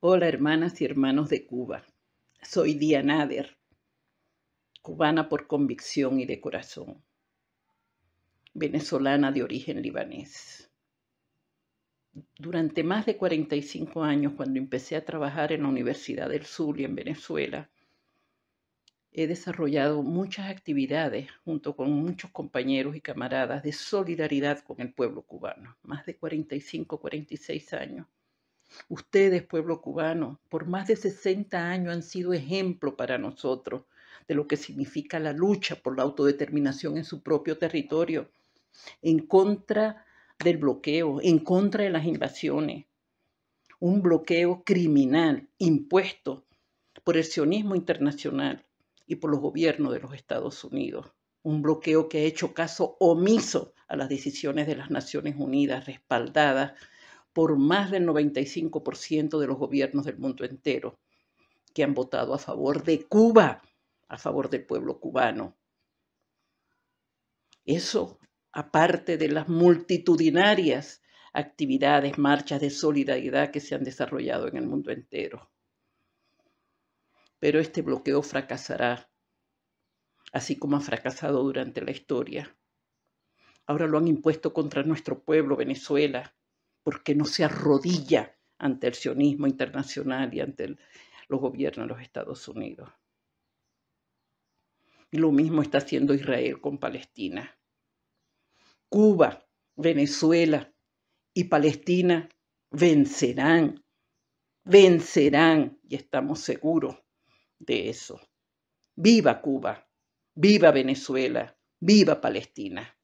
Hola hermanas y hermanos de Cuba. Soy Diana nader cubana por convicción y de corazón, venezolana de origen libanés. Durante más de 45 años, cuando empecé a trabajar en la Universidad del Sur y en Venezuela, he desarrollado muchas actividades junto con muchos compañeros y camaradas de solidaridad con el pueblo cubano, más de 45, 46 años Ustedes, pueblo cubano, por más de 60 años han sido ejemplo para nosotros de lo que significa la lucha por la autodeterminación en su propio territorio, en contra del bloqueo, en contra de las invasiones. Un bloqueo criminal impuesto por el sionismo internacional y por los gobiernos de los Estados Unidos. Un bloqueo que ha hecho caso omiso a las decisiones de las Naciones Unidas respaldadas por más del 95% de los gobiernos del mundo entero que han votado a favor de Cuba, a favor del pueblo cubano. Eso, aparte de las multitudinarias actividades, marchas de solidaridad que se han desarrollado en el mundo entero. Pero este bloqueo fracasará, así como ha fracasado durante la historia. Ahora lo han impuesto contra nuestro pueblo, Venezuela, porque no se arrodilla ante el sionismo internacional y ante los gobiernos de los Estados Unidos. Y lo mismo está haciendo Israel con Palestina. Cuba, Venezuela y Palestina vencerán, vencerán, y estamos seguros de eso. Viva Cuba, viva Venezuela, viva Palestina.